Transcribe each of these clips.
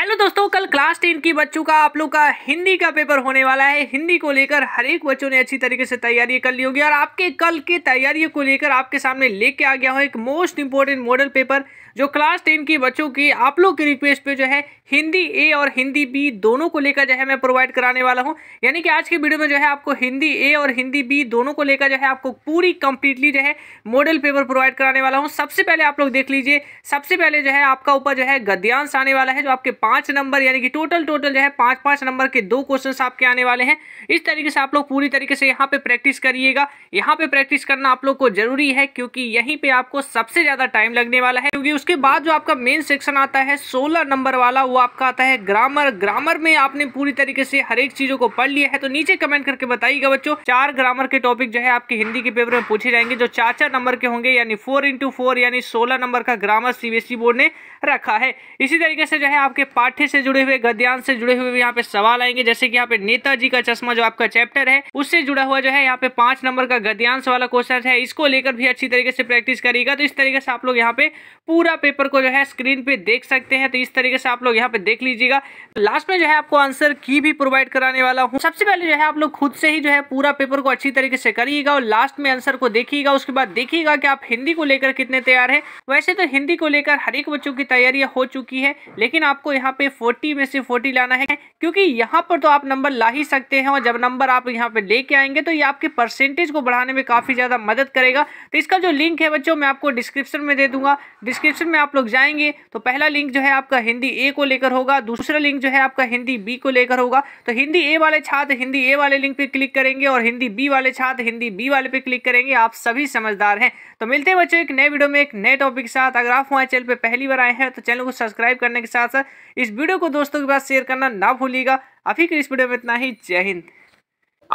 hello दोस्तों कल class ten की बच्चों का आप लोग का हिंदी का पेपर होने वाला है हिंदी को लेकर हर एक बच्चों ने अच्छी तरीके से तैयारी कर ली होगी और आपके कल की तैयारियों को लेकर आपके सामने लेके आ गया हो एक मोस्ट इंपॉर्टेंट मॉडल पेपर जो क्लास टेन की बच्चों की आप लोग की रिक्वेस्ट पे जो है हिंदी ए और हिंदी बी दोनों को लेकर जो है मैं प्रोवाइड कराने वाला हूँ यानी कि आज के वीडियो में जो है आपको हिंदी ए और हिंदी बी दोनों को लेकर जो है आपको पूरी कंप्लीटली जो है मॉडल पेपर प्रोवाइड कराने वाला हूँ सबसे पहले आप लोग देख लीजिए सबसे पहले जो है आपका ऊपर जो है गद्यांश आने वाला है जो आपके पांच नंबर यानी कि टोटल टोटल जो है पांच पांच नंबर के दो क्वेश्चन आपके आने वाले हैं इस तरीके से आप लोग पूरी तरीके से यहाँ पे प्रैक्टिस करिएगा यहाँ पे प्रैक्टिस करना आप लोग को जरूरी है क्योंकि यहीं पे आपको सबसे ज़्यादा टाइम लगने वाला है क्योंकि उसके बाद जो आपका मेन सेक्शन आता है सोलह नंबर वाला वो आपका आता है ग्रामर ग्रामर में आपने पूरी तरीके से हर एक चीज़ों को पढ़ लिया है तो नीचे कमेंट करके बताइएगा बच्चों चार ग्रामर के टॉपिक जो है आपके हिंदी के पेपर में पूछे जाएंगे जो चार चार नंबर के होंगे यानी फोर इंटू यानी सोलह नंबर का ग्रामर सीबीएसई बोर्ड ने रखा है इसी तरीके से जो है आपके पाठ्य से जुड़े हुए गद्यांश से जुड़े हुए यहाँ पे सवाल आएंगे जैसे कि यहाँ पे नेताजी का चश्मा जो आपका चैप्टर है उससे जुड़ा हुआ जो है यहाँ पे पांच नंबर का गद्यांश वाला क्वेश्चन है इसको लेकर भी अच्छी तरीके से प्रैक्टिस करेगा तो इस तरीके से आप लोग यहाँ पे पूरा पेपर को जो है स्क्रीन पे देख सकते हैं तो इस तरीके से आप लोग यहाँ पे देख लीजिएगा लास्ट तो में जो है आपको आंसर की भी प्रोवाइड कराने वाला हूँ सबसे पहले जो है आप लोग खुद से ही जो है पूरा पेपर को अच्छी तरीके से करिएगा और लास्ट में आंसर को देखिएगा उसके बाद देखिएगा कि आप हिंदी को लेकर कितने तैयार है वैसे तो हिंदी को लेकर हर एक बच्चों की तैयारियां हो चुकी है लेकिन आपको यहाँ यहाँ पे फोर्टी में से फोर्टी लाना है क्योंकि यहाँ पर तो आप नंबर ला ही सकते हैं और जब नंबर आप यहाँ पे लेके आएंगे तो ये आपके परसेंटेज को बढ़ाने में काफ़ी ज़्यादा मदद करेगा तो इसका जो लिंक है बच्चों मैं आपको डिस्क्रिप्शन में दे दूंगा डिस्क्रिप्शन में आप लोग जाएंगे तो पहला लिंक जो है आपका हिंदी ए को लेकर होगा दूसरा लिंक जो है आपका हिंदी बी को लेकर होगा तो हिंदी ए वाले छात्र हिंदी ए वाले लिंक पर क्लिक करेंगे और हिंदी बी वाले छात्र हिंदी बी वाले पे क्लिक करेंगे आप सभी समझदार हैं तो मिलते हैं बच्चों एक नए वीडियो में एक नए टॉपिक के साथ अगर आप हमारे चैनल पर पहली बार आए हैं तो चैनल को सब्सक्राइब करने के साथ साथ इस वीडियो को दोस्तों के पास शेयर करना ना भूलिएगा अभी के इस वीडियो में इतना ही जय हिंद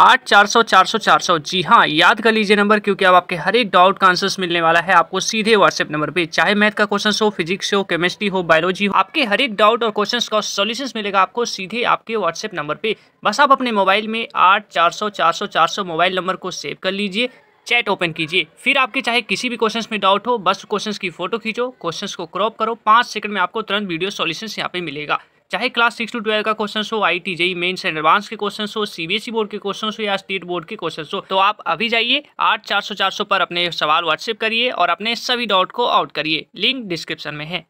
आठ चार सौ चार सौ चार सौ जी हाँ याद कर लीजिए नंबर क्योंकि अब आपके हर एक डाउट का आंसर मिलने वाला है आपको सीधे व्हाट्सएप नंबर पे चाहे मैथ का क्वेश्चन हो फिजिक्स हो केमिस्ट्री हो बायोलॉजी हो आपके हर एक डाउट और क्वेश्चन का सॉल्यूशंस मिलेगा आपको सीधे आपके व्हाट्सएप नंबर पे बस आप अपने मोबाइल में आठ चार सौ चार सौ चार सौ मोबाइल नंबर को सेव कर लीजिए चैट ओपन कीजिए फिर आपके चाहे किसी भी क्वेश्चंस में डाउट हो बस क्वेश्चंस की फोटो खींचो क्वेश्चंस को क्रॉप करो पाँच सेकंड में आपको तुरंत वीडियो सॉल्यूशन यहाँ पे मिलेगा चाहे क्लास सिक्स टू ट्वेल्व का क्वेश्चन हो I T JEE mains and advance के क्वेश्चन हो सीबीएसई बोर्ड e के क्वेश्चन हो या स्टेट बोर्ड के क्वेश्चन हो तो आप अभी जाइए आठ चार सौ चार सौ पर अपने सवाल व्हाट्सएप करिए और अपने सभी डाउट को आउट करिए लिंक डिस्क्रिप्शन में है